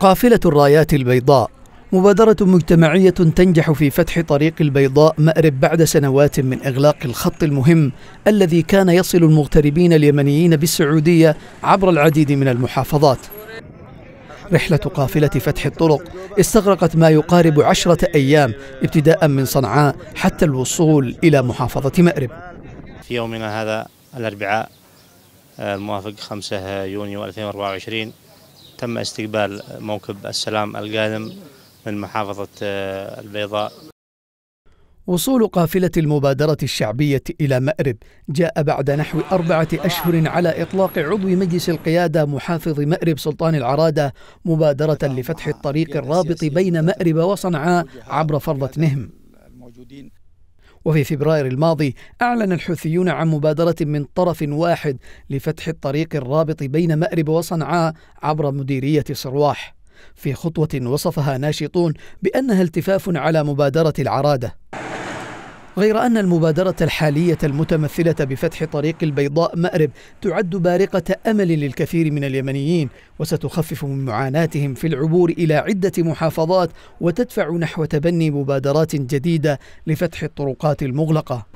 قافلة الرايات البيضاء مبادرة مجتمعية تنجح في فتح طريق البيضاء مأرب بعد سنوات من إغلاق الخط المهم الذي كان يصل المغتربين اليمنيين بالسعودية عبر العديد من المحافظات رحلة قافلة فتح الطرق استغرقت ما يقارب عشرة أيام ابتداء من صنعاء حتى الوصول إلى محافظة مأرب في يومنا هذا الأربعاء آه، الموافق 5 يونيو 2024 تم استقبال موكب السلام القادم من محافظة آه، البيضاء وصول قافلة المبادرة الشعبية إلى مأرب جاء بعد نحو أربعة أشهر على إطلاق عضو مجلس القيادة محافظ مأرب سلطان العرادة مبادرة لفتح الطريق الرابط بين مأرب وصنعاء عبر فرضة نهم وفي فبراير الماضي أعلن الحوثيون عن مبادرة من طرف واحد لفتح الطريق الرابط بين مأرب وصنعاء عبر مديرية صرواح في خطوة وصفها ناشطون بأنها التفاف على مبادرة العرادة غير أن المبادرة الحالية المتمثلة بفتح طريق البيضاء مأرب تعد بارقة أمل للكثير من اليمنيين وستخفف من معاناتهم في العبور إلى عدة محافظات وتدفع نحو تبني مبادرات جديدة لفتح الطرقات المغلقة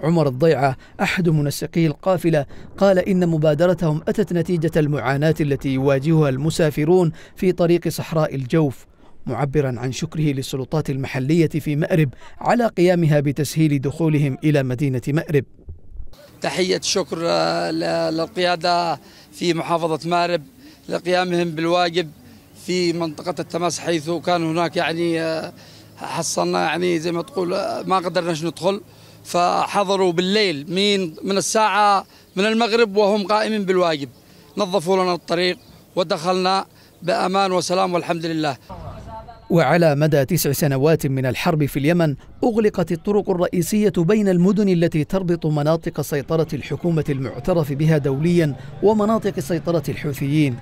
عمر الضيعة أحد منسقي القافلة قال إن مبادرتهم أتت نتيجة المعاناة التي يواجهها المسافرون في طريق صحراء الجوف معبرا عن شكره للسلطات المحلية في مأرب على قيامها بتسهيل دخولهم إلى مدينة مأرب تحية شكر آه، للقيادة في محافظة مأرب لقيامهم بالواجب في منطقة التماس حيث كان هناك يعني آه، حصلنا يعني زي ما تقول آه، ما قدرناش ندخل فحضروا بالليل من من الساعة من المغرب وهم قائمين بالواجب نظفوا لنا الطريق ودخلنا بأمان وسلام والحمد لله وعلى مدى تسع سنوات من الحرب في اليمن أغلقت الطرق الرئيسية بين المدن التي تربط مناطق سيطرة الحكومة المعترف بها دوليا ومناطق سيطرة الحوثيين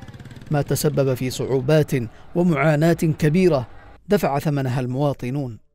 ما تسبب في صعوبات ومعاناة كبيرة دفع ثمنها المواطنون